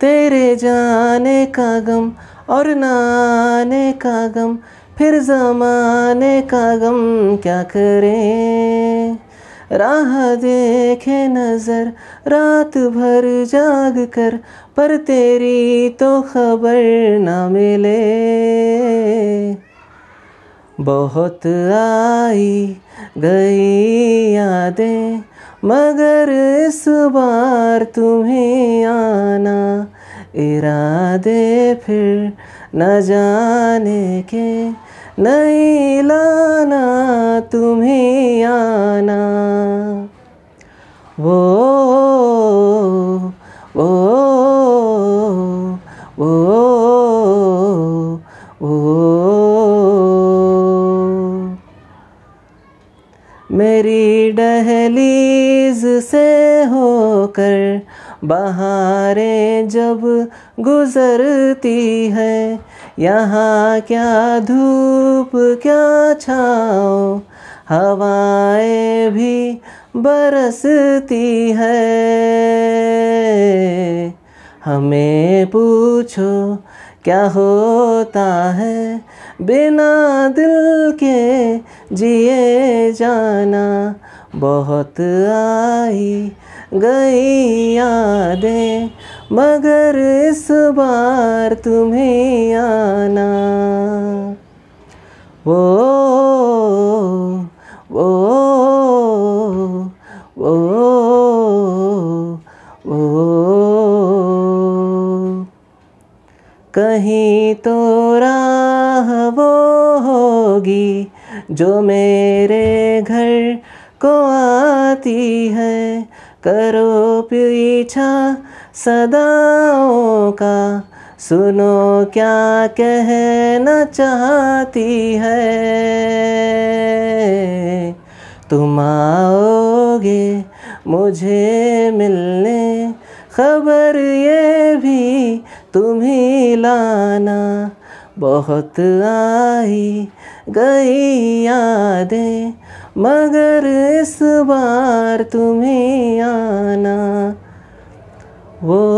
तेरे जाने का गम और ना आने का गम फिर जमाने का गम क्या करें राह देखे नज़र रात भर जाग कर पर तेरी तो खबर ना मिले बहुत आई गई यादें मगर इस बार तुम्हें आना इरादे फिर न जाने के नहीं लाना तुम्हें आना वो वो वो वो, वो मेरी डहलीज से होकर बहारें जब गुजरती है यहाँ क्या धूप क्या छाओ हवाएं भी बरसती है हमें पूछो क्या होता है बिना दिल के जिए जाना बहुत आई गई यादें मगर इस बार तुम्हें आना वो वो वो वो कहीं तो रा राह वो होगी जो मेरे घर को आती है करो पीछा सदाओं का सुनो क्या कहना चाहती है तुम आओगे मुझे मिलने खबर ये भी तुम्ही लाना बहुत आई गई यादें मगर इस बार तुम्हें आना वो